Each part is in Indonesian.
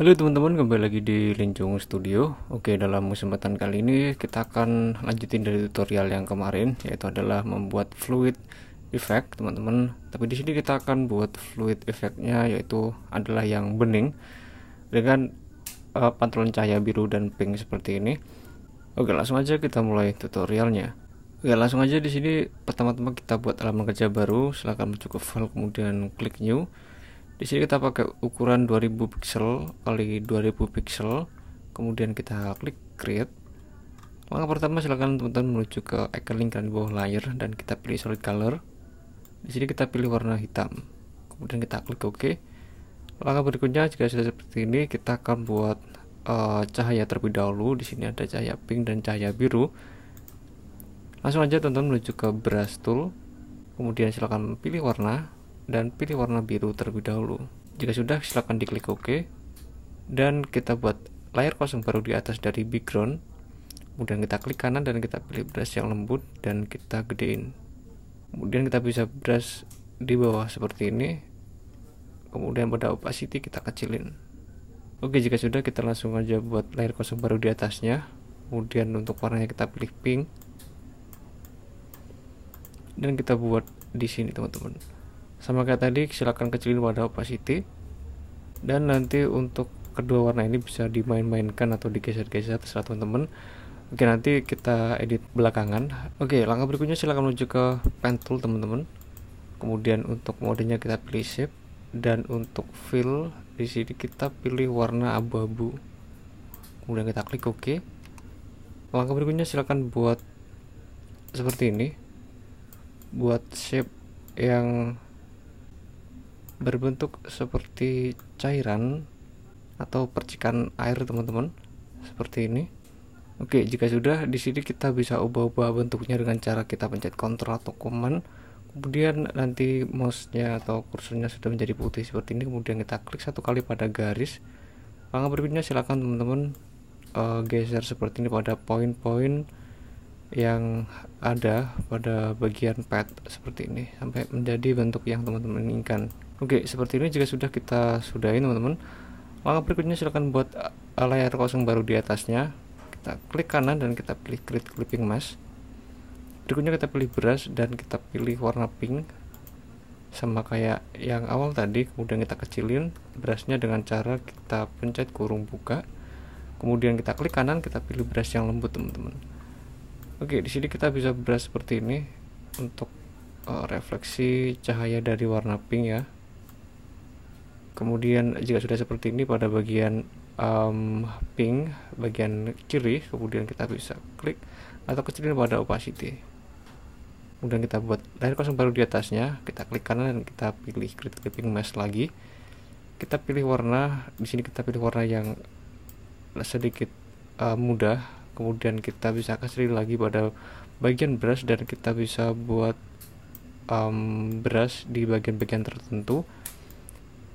Halo teman-teman, kembali lagi di Linjung Studio. Oke, dalam kesempatan kali ini kita akan lanjutin dari tutorial yang kemarin, yaitu adalah membuat fluid effect, teman-teman. Tapi di sini kita akan buat fluid effectnya, yaitu adalah yang bening dengan uh, pantulan cahaya biru dan pink seperti ini. Oke, langsung aja kita mulai tutorialnya. Oke, langsung aja di sini pertama-tama kita buat halaman kerja baru. Silahkan menuju ke file, kemudian klik new di sini kita pakai ukuran 2000 pixel kali 2000 pixel kemudian kita klik create langkah pertama silahkan teman-teman menuju ke icon link di bawah layer dan kita pilih solid color di sini kita pilih warna hitam kemudian kita klik ok langkah berikutnya jika sudah seperti ini kita akan buat uh, cahaya terlebih dahulu di sini ada cahaya pink dan cahaya biru langsung aja teman-teman menuju ke brush tool kemudian silahkan pilih warna dan pilih warna biru terlebih dahulu. Jika sudah, silakan diklik OK. Dan kita buat layar kosong baru di atas dari background. Kemudian kita klik kanan dan kita pilih brush yang lembut dan kita gedein. Kemudian kita bisa brush di bawah seperti ini. Kemudian pada opacity kita kecilin. Oke, jika sudah kita langsung aja buat layar kosong baru di atasnya. Kemudian untuk warnanya kita pilih pink. Dan kita buat di sini, teman-teman sama kayak tadi silahkan kecilin wadah opacity dan nanti untuk kedua warna ini bisa dimain-mainkan atau digeser-geser terserah teman-teman oke nanti kita edit belakangan oke langkah berikutnya silahkan menuju ke pen tool teman-teman kemudian untuk modenya kita pilih shape dan untuk fill di sini kita pilih warna abu-abu kemudian kita klik ok langkah berikutnya silahkan buat seperti ini buat shape yang berbentuk seperti cairan atau percikan air teman-teman seperti ini Oke jika sudah di sini kita bisa ubah-ubah bentuknya dengan cara kita pencet kontrol atau Command kemudian nanti mouse-nya atau kursornya sudah menjadi putih seperti ini kemudian kita klik satu kali pada garis langkah berikutnya silahkan teman-teman uh, geser seperti ini pada poin-poin yang ada pada bagian pad seperti ini sampai menjadi bentuk yang teman-teman inginkan Oke, seperti ini jika sudah kita sudahi teman-teman. Langkah berikutnya silahkan buat eh, layar kosong baru di atasnya. Kita klik kanan dan kita pilih Create clipping mask. Berikutnya kita pilih brush dan kita pilih warna pink sama kayak yang awal tadi kemudian kita kecilin brushnya dengan cara kita pencet kurung buka kemudian kita klik kanan kita pilih brush yang lembut teman-teman oke di sini kita bisa brush seperti ini untuk uh, refleksi cahaya dari warna pink ya kemudian jika sudah seperti ini pada bagian um, pink bagian kiri kemudian kita bisa klik atau kecilin pada opacity kemudian kita buat layar kosong baru di atasnya kita klik kanan dan kita pilih create clipping mask lagi kita pilih warna di sini kita pilih warna yang sedikit uh, mudah kemudian kita bisa kasih lagi pada bagian brush dan kita bisa buat um, brush di bagian-bagian tertentu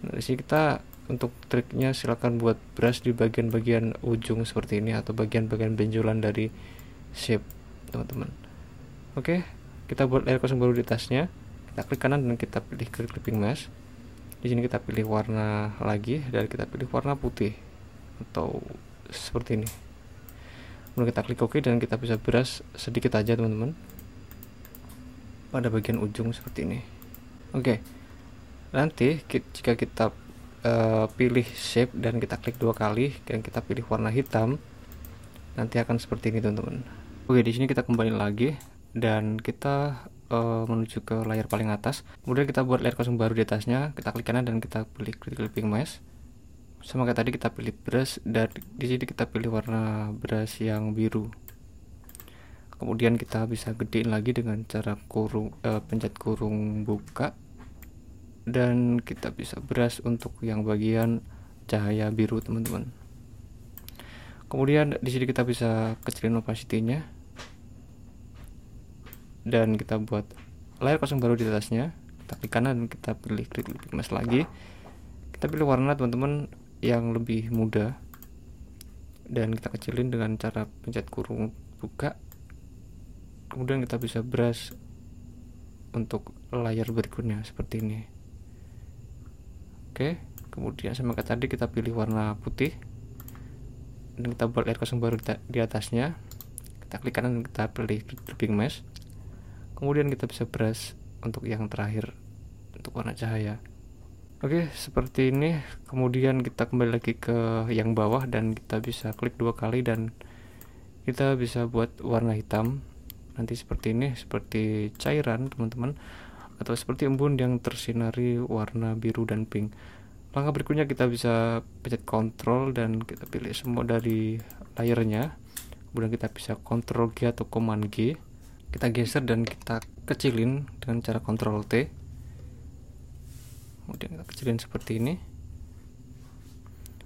dari sini kita untuk triknya silahkan buat brush di bagian-bagian ujung seperti ini atau bagian-bagian benjolan dari shape teman-teman oke kita buat layer kosong baru di tasnya kita klik kanan dan kita pilih clipping mask di sini kita pilih warna lagi dan kita pilih warna putih atau seperti ini kemudian kita klik OK dan kita bisa brush sedikit aja teman-teman pada bagian ujung seperti ini oke okay nanti jika kita uh, pilih shape dan kita klik dua kali dan kita pilih warna hitam nanti akan seperti ini teman-teman oke di sini kita kembali lagi dan kita uh, menuju ke layar paling atas kemudian kita buat layar kosong baru di atasnya kita klik kanan dan kita pilih critical pink mask sama kayak tadi kita pilih brush dan di sini kita pilih warna brush yang biru kemudian kita bisa gedein lagi dengan cara kurung uh, pencet kurung buka dan kita bisa beras untuk yang bagian cahaya biru teman-teman kemudian di sini kita bisa kecilin opacity-nya dan kita buat layar kosong baru di atasnya kita klik kanan dan kita pilih klik lebih mas lagi kita pilih warna teman-teman yang lebih muda dan kita kecilin dengan cara pencet kurung buka kemudian kita bisa brush untuk layar berikutnya seperti ini oke kemudian sama kayak tadi kita pilih warna putih dan kita buat layer kosong baru di atasnya kita klik kanan dan kita pilih dripping mesh kemudian kita bisa brush untuk yang terakhir untuk warna cahaya Oke, seperti ini. Kemudian kita kembali lagi ke yang bawah dan kita bisa klik dua kali dan kita bisa buat warna hitam. Nanti seperti ini, seperti cairan, teman-teman atau seperti embun yang tersinari warna biru dan pink. Langkah berikutnya kita bisa pencet kontrol dan kita pilih semua dari layernya. Kemudian kita bisa kontrol G atau command G. Kita geser dan kita kecilin dengan cara kontrol T. Kemudian kita kecilin seperti ini.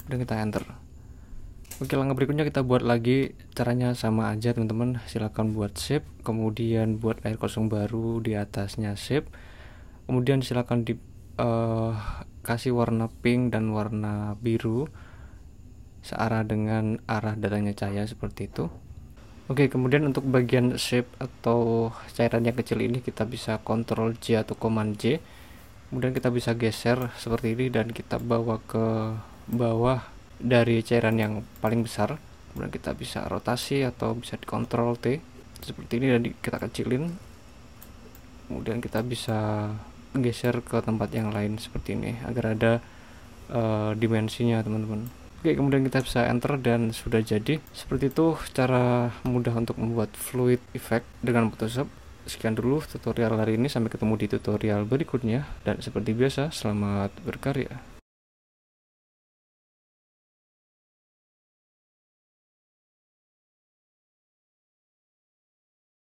Kemudian kita enter. Oke langkah berikutnya kita buat lagi caranya sama aja teman-teman silahkan buat shape kemudian buat air kosong baru di atasnya shape kemudian silahkan di uh, kasih warna pink dan warna biru searah dengan arah datangnya cahaya seperti itu Oke, kemudian untuk bagian shape atau cairan yang kecil ini kita bisa kontrol J atau command J. Kemudian kita bisa geser seperti ini dan kita bawa ke bawah dari cairan yang paling besar kemudian kita bisa rotasi atau bisa dikontrol T seperti ini dan kita kecilin kemudian kita bisa geser ke tempat yang lain seperti ini agar ada uh, dimensinya teman-teman Oke, kemudian kita bisa enter dan sudah jadi. Seperti itu cara mudah untuk membuat fluid effect dengan Photoshop. Sekian dulu tutorial hari ini, sampai ketemu di tutorial berikutnya. Dan seperti biasa, selamat berkarya.